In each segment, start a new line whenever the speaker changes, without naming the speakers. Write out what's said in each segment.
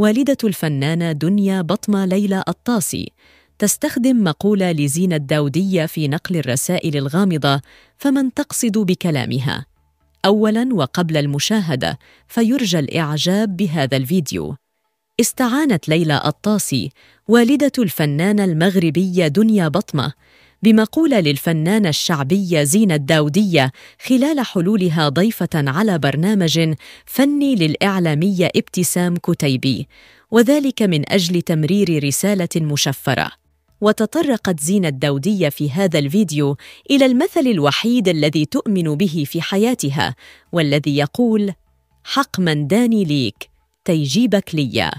والدة الفنانة دنيا بطمة ليلى الطاسي تستخدم مقولة لزينة الداودية في نقل الرسائل الغامضة فمن تقصد بكلامها أولاً وقبل المشاهدة فيرجى الإعجاب بهذا الفيديو استعانت ليلى الطاسي والدة الفنانة المغربية دنيا بطمة بمقولة للفنانة الشعبية زينة الداودية خلال حلولها ضيفة على برنامج فني للإعلامية ابتسام كتيبي وذلك من أجل تمرير رسالة مشفرة وتطرقت زينة الداودية في هذا الفيديو إلى المثل الوحيد الذي تؤمن به في حياتها والذي يقول حق من داني ليك تيجيبك ليا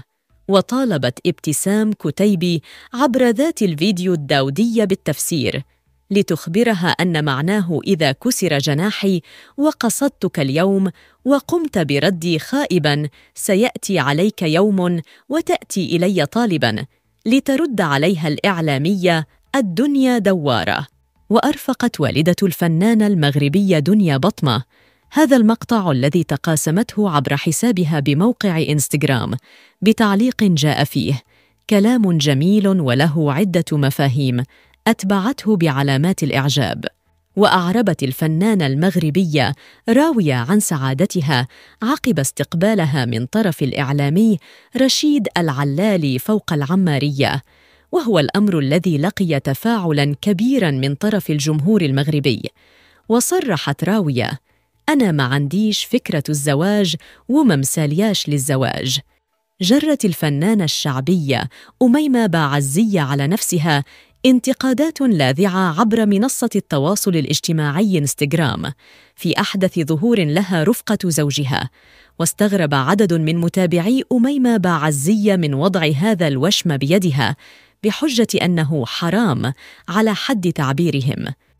وطالبت ابتسام كتيبي عبر ذات الفيديو الداودية بالتفسير لتخبرها أن معناه إذا كسر جناحي وقصدتك اليوم وقمت بردي خائبا سيأتي عليك يوم وتأتي إلي طالبا لترد عليها الإعلامية الدنيا دوارة وأرفقت والدة الفنانة المغربية دنيا بطمة هذا المقطع الذي تقاسمته عبر حسابها بموقع إنستغرام بتعليق جاء فيه كلام جميل وله عدة مفاهيم أتبعته بعلامات الإعجاب وأعربت الفنانة المغربية راوية عن سعادتها عقب استقبالها من طرف الإعلامي رشيد العلالي فوق العمارية وهو الأمر الذي لقي تفاعلاً كبيراً من طرف الجمهور المغربي وصرحت راوية أنا ما عنديش فكرة الزواج وما مسالياش للزواج جرت الفنانة الشعبية أميمة باعزية على نفسها انتقادات لاذعة عبر منصة التواصل الاجتماعي انستغرام في أحدث ظهور لها رفقة زوجها واستغرب عدد من متابعي أميمة باعزية من وضع هذا الوشم بيدها بحجة أنه حرام على حد تعبيرهم